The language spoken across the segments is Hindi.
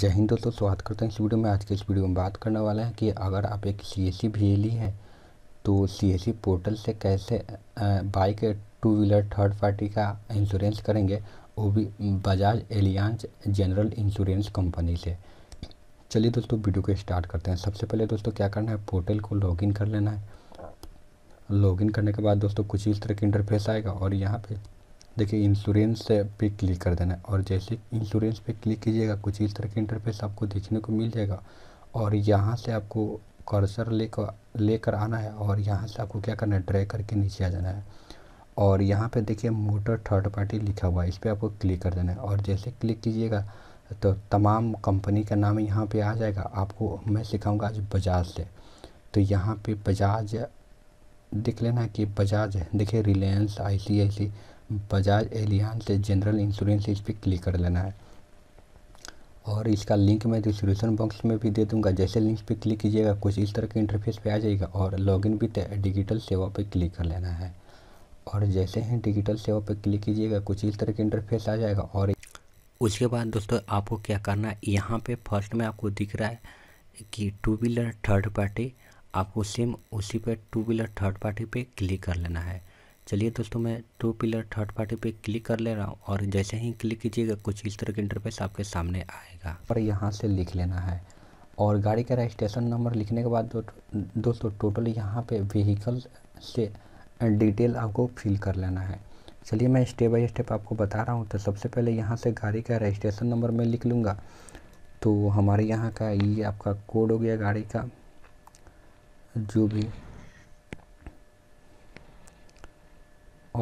जय हिंद दोस्तों स्वागत करते हैं इस वीडियो में आज के इस वीडियो में बात करने वाला है कि अगर आप एक सी एस सी है तो सी e पोर्टल से कैसे bike two wheeler third party का इंश्योरेंस करेंगे वो भी Bajaj Allianz general insurance company से चलिए दोस्तों वीडियो को स्टार्ट करते हैं सबसे पहले दोस्तों क्या करना है पोर्टल को लॉगिन कर लेना है लॉगिन करने के बाद दोस्तों कुछ इस तरह का इंटरफेस आएगा और यहाँ पर देखिए इंश्योरेंस पे क्लिक कर देना है और जैसे इंश्योरेंस पे क्लिक कीजिएगा कुछ इस तरह के इंटरफेस आपको देखने को मिल जाएगा और यहाँ से आपको कर्सर लेकर लेकर आना है और यहाँ से आपको क्या करना है ड्रैग करके नीचे आ जाना है और यहाँ पे देखिए मोटर थर्ड पार्टी लिखा हुआ है इस पर आपको क्लिक कर देना है और जैसे क्लिक कीजिएगा तो तमाम कंपनी का नाम यहाँ पर आ जाएगा आपको मैं सिखाऊँगा आज बजाज से तो यहाँ पर बजाज देख लेना कि बजाज है देखिए रिलायंस आई सी आई सी बजाज से जनरल इंश्योरेंस इस पर क्लिक कर लेना है और इसका लिंक मैं डिस्क्रिप्शन बॉक्स में भी दे दूंगा जैसे लिंक पे क्लिक कीजिएगा कुछ इस तरह के इंटरफेस पे आ जाएगा और लॉगिन भी डिजिटल सेवा पे क्लिक कर लेना है और जैसे ही डिजिटल सेवा पे क्लिक कीजिएगा कुछ इस तरह के इंटरफेस आ जाएगा और उसके बाद दोस्तों आपको क्या करना है यहाँ पर फर्स्ट में आपको दिख रहा है कि टू व्हीलर थर्ड पार्टी आपको सेम उसी पर टू व्हीलर थर्ड पार्टी पर क्लिक कर लेना है चलिए दोस्तों मैं टू पिलर थर्ड पार्टी पे क्लिक कर ले रहा हूँ और जैसे ही क्लिक कीजिएगा कुछ इस तरह के इंटरफेस आपके सामने आएगा पर यहाँ से लिख लेना है और गाड़ी का रजिस्ट्रेशन नंबर लिखने के बाद दोस्तों टोटल यहाँ पे व्हीकल से डिटेल आपको फिल कर लेना है चलिए मैं स्टेप बाई स्टेप आपको बता रहा हूँ तो सबसे पहले यहाँ से गाड़ी का रजिस्ट्रेशन नंबर मैं लिख लूँगा तो हमारे यहाँ का ये आपका कोड हो गया गाड़ी का जो भी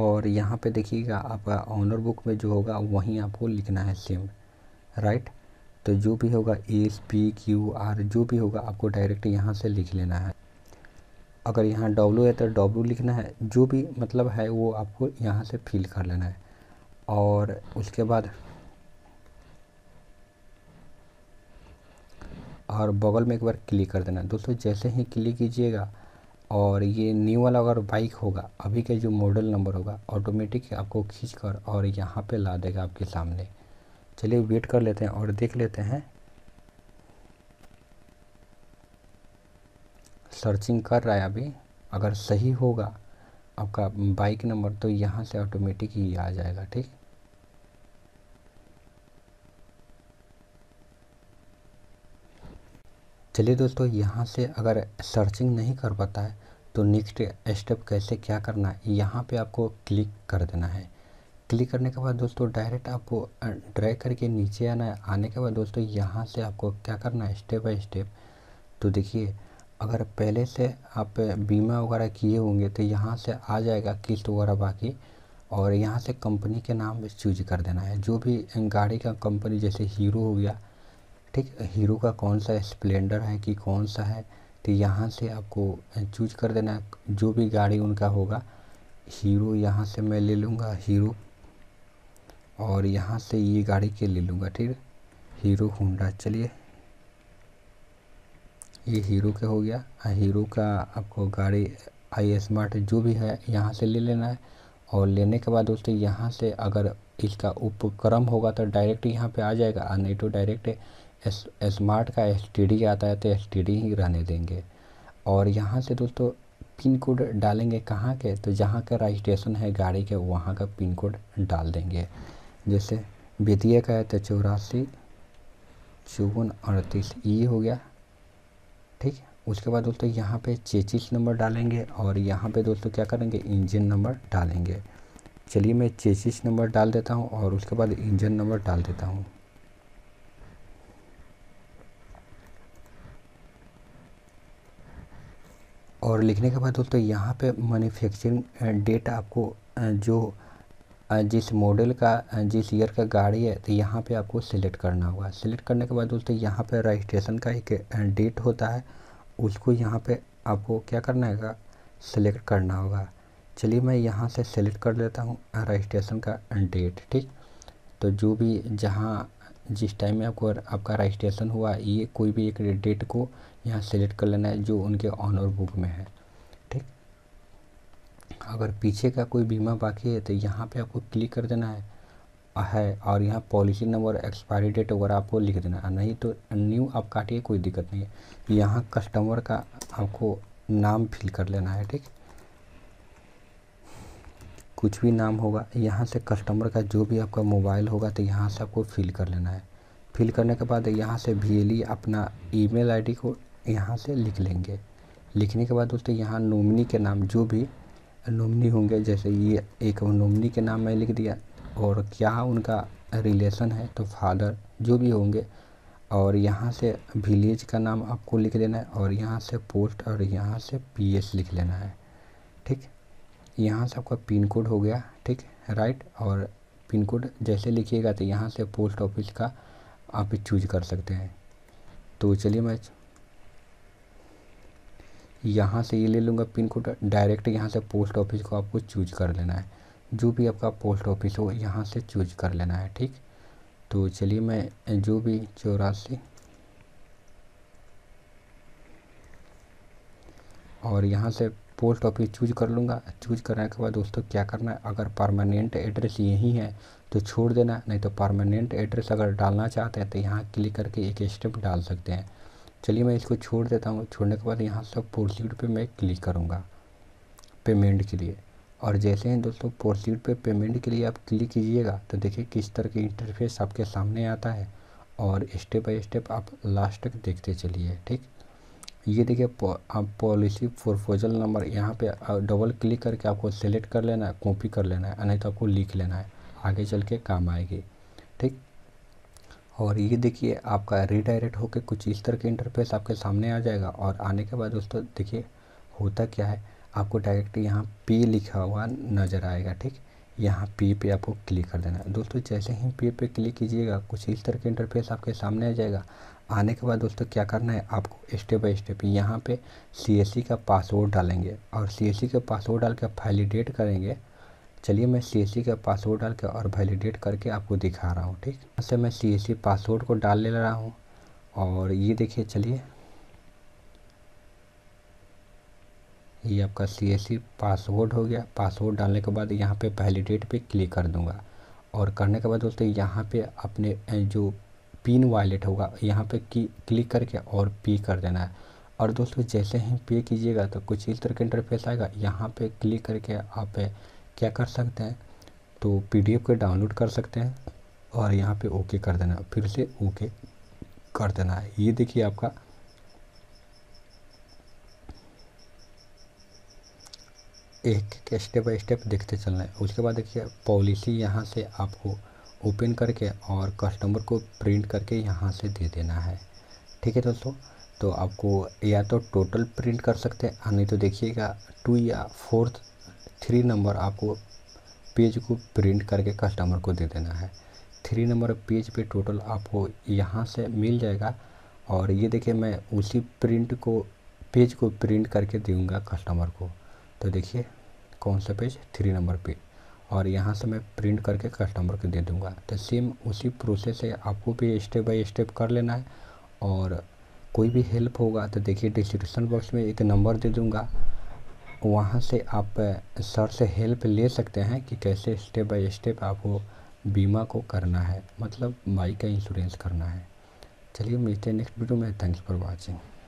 और यहाँ पे देखिएगा आपका ऑनर बुक में जो होगा वहीं आपको लिखना है सेम राइट तो जो भी होगा एस पी क्यू आर जो भी होगा आपको डायरेक्ट यहाँ से लिख लेना है अगर यहाँ डब्लू है तो डब्लू लिखना है जो भी मतलब है वो आपको यहाँ से फिल कर लेना है और उसके बाद और बगल में एक बार क्लिक कर देना दोस्तों जैसे ही क्लिक कीजिएगा और ये न्यू वाला अगर बाइक होगा अभी का जो मॉडल नंबर होगा ऑटोमेटिक आपको खींच कर और यहाँ पे ला देगा आपके सामने चलिए वेट कर लेते हैं और देख लेते हैं सर्चिंग कर रहा है अभी अगर सही होगा आपका बाइक नंबर तो यहाँ से ऑटोमेटिक ही आ जाएगा ठीक चलिए दोस्तों यहाँ से अगर सर्चिंग नहीं कर पाता है तो नेक्स्ट स्टेप कैसे क्या करना है यहाँ पे आपको क्लिक कर देना है क्लिक करने के बाद दोस्तों डायरेक्ट आपको ड्रैग करके नीचे आना है आने के बाद दोस्तों यहाँ से आपको क्या करना है स्टेप बाई स्टेप तो देखिए अगर पहले से आप बीमा वगैरह किए होंगे तो यहाँ से आ जाएगा किस्त वगैरह बाकी और यहाँ से कंपनी के नाम चूज कर देना है जो भी गाड़ी का कंपनी जैसे हीरो हो गया ठीक हीरो का कौन सा स्प्लेंडर है कि कौन सा है तो यहाँ से आपको चूज कर देना जो भी गाड़ी उनका होगा हीरो यहाँ से मैं ले लूँगा हीरो और यहाँ से ये गाड़ी के ले लूँगा ठीक हीरो होंडा चलिए ये हीरो के हो गया हीरो का आपको गाड़ी आई स्मार्ट जो भी है यहाँ से ले लेना है और लेने के बाद दोस्तों यहाँ से अगर इसका उपक्रम होगा तो डायरेक्ट यहाँ पे आ जाएगा नहीं तो डायरेक्ट एस स्मार्ट का एस टी डी आता है तो एस टी डी ही रहने देंगे और यहाँ से दोस्तों पिन कोड डालेंगे कहाँ के तो जहाँ का रजिस्ट्रेशन है गाड़ी के वहाँ का पिन कोड डाल देंगे जैसे बेतिया का है तो चौरासी चौवन अड़तीस ये हो गया ठीक है उसके बाद दोस्तों यहाँ पे चेचिस नंबर डालेंगे और यहाँ पे दोस्तों क्या करेंगे इंजन नंबर डालेंगे चलिए मैं चेचिस नंबर डाल देता हूँ और उसके बाद इंजन नंबर डाल देता हूँ और लिखने के बाद दोस्तों यहाँ पे मैन्युफैक्चरिंग डेट आपको जो जिस मॉडल का जिस ईयर का गाड़ी है तो यहाँ पे आपको सिलेक्ट करना होगा सिलेक्ट करने के बाद दोस्तों यहाँ पे रजिस्ट्रेशन का एक डेट होता है उसको यहाँ पे आपको क्या करना है सिलेक्ट करना होगा चलिए मैं यहाँ से सिलेक्ट कर लेता हूँ रजिस्ट्रेशन का डेट ठीक तो जो भी जहाँ जिस टाइम में आपको आपका रजिस्ट्रेशन हुआ ये कोई भी एक डेट को यहाँ सेलेक्ट कर लेना है जो उनके ऑनर बुक में है ठीक अगर पीछे का कोई बीमा बाकी है तो यहाँ पे आपको क्लिक कर देना है है और यहाँ पॉलिसी नंबर एक्सपायरी डेट वगैरह आपको लिख देना है नहीं तो न्यू आप काटिए कोई दिक्कत नहीं है यहाँ कस्टमर का आपको नाम फिल कर लेना है ठीक कुछ भी नाम होगा यहाँ से कस्टमर का जो भी आपका मोबाइल होगा तो यहाँ से आपको फिल कर लेना है फिल करने के बाद यहाँ से वी अपना ईमेल आईडी को यहाँ से लिख लेंगे लिखने के बाद दोस्तों यहाँ नोमिनी के नाम जो भी नोमिनी होंगे जैसे ये एक नोमिनी के नाम मैं लिख दिया और क्या उनका रिलेशन है तो फादर जो भी होंगे और यहाँ से विलेज का नाम आपको लिख लेना है और यहाँ से पोस्ट और यहाँ से पीएस लिख लेना है ठीक यहाँ से आपका पिन कोड हो गया ठीक राइट और पिन कोड जैसे लिखिएगा तो यहाँ से पोस्ट ऑफिस का आप चूज कर सकते हैं तो चलिए मैं यहाँ से ये ले लूँगा पिन कोड डायरेक्ट यहाँ से पोस्ट ऑफिस को आपको चूज कर लेना है जो भी आपका पोस्ट ऑफिस हो यहाँ से चूज कर लेना है ठीक तो चलिए मैं जो भी चौरासी और यहाँ से पोस्ट ऑफिस चूज कर लूँगा चूज करने के बाद दोस्तों क्या करना है अगर परमानेंट एड्रेस यही है तो छोड़ देना नहीं तो परमानेंट एड्रेस अगर डालना चाहते हैं तो यहाँ क्लिक करके एक स्टेप डाल सकते हैं चलिए मैं इसको छोड़ देता हूँ छोड़ने के बाद यहाँ से प्रोसीड पर मैं क्लिक करूँगा पेमेंट के लिए और जैसे ही दोस्तों प्रोसीड पर पेमेंट के लिए आप क्लिक कीजिएगा तो देखिए किस तरह के इंटरफेस आपके सामने आता है और स्टेप बाई स्टेप आप लास्ट तक देखते चलिए ठीक ये देखिए आप पॉलिसी प्रोपोजल नंबर यहाँ पे डबल क्लिक करके आपको सेलेक्ट कर लेना है कॉपी कर लेना है नहीं तो आपको लिख लेना है आगे चल के काम आएगी ठीक और ये देखिए आपका रिडायरेक्ट होकर कुछ इस तरह के इंटरफेस आपके सामने आ जाएगा और आने के बाद दोस्तों देखिए होता क्या है आपको डायरेक्ट यहाँ पे लिखा हुआ नज़र आएगा ठीक यहाँ पे पे आपको क्लिक कर देना है दोस्तों जैसे ही पे पे क्लिक कीजिएगा कुछ इस तरह के इंटरफेस आपके सामने आ जाएगा आने के बाद दोस्तों क्या करना है आपको स्टेप बाय स्टेप यहाँ पे सी का पासवर्ड डालेंगे और सी का पासवर्ड डाल के वैलिडेट करेंगे चलिए मैं सी का पासवर्ड डाल के और वैलिडेट करके आपको दिखा रहा हूँ ठीक मैं से मैं सी पासवर्ड को डाल ले रहा हूँ और ये देखिए चलिए ये आपका सी पासवर्ड हो गया पासवर्ड डालने के बाद यहाँ पे पहले डेट पे क्लिक कर दूंगा और करने के बाद दोस्तों यहाँ पे अपने जो पिन वॉलेट होगा यहाँ पे की क्लिक करके और पे कर देना है और दोस्तों जैसे ही पे कीजिएगा तो कुछ इस तरह का इंटरफेस आएगा यहाँ पे क्लिक करके आप क्या कर सकते हैं तो एफ को डाउनलोड कर सकते हैं और यहाँ पर ओके कर देना फिर से ओके कर देना है ये देखिए आपका एक के स्टेप बाई स्टेप देखते चलना है उसके बाद देखिए पॉलिसी यहाँ से आपको ओपन करके और कस्टमर को प्रिंट करके यहाँ से दे देना है ठीक है दोस्तों तो आपको या तो टोटल प्रिंट कर सकते हैं नहीं तो देखिएगा टू या फोर्थ थ्री नंबर आपको पेज को प्रिंट करके कस्टमर को दे देना है थ्री नंबर पेज पे टोटल आपको यहाँ से मिल जाएगा और ये देखिए मैं उसी प्रिंट को पेज को प्रिंट करके दूँगा कस्टमर को तो देखिए कौन सा पेज थ्री नंबर पेज और यहाँ से मैं प्रिंट करके कस्टमर को दे दूँगा तो सेम उसी प्रोसेस से आपको भी स्टेप बाय स्टेप कर लेना है और कोई भी हेल्प होगा तो देखिए डिस्क्रिप्शन बॉक्स में एक नंबर दे दूँगा वहाँ से आप सर से हेल्प ले सकते हैं कि कैसे स्टेप बाय स्टेप आपको बीमा को करना है मतलब बाइक का इंश्योरेंस करना है चलिए मिलते हैं नेक्स्ट वीडियो में थैंक्स फॉर वॉचिंग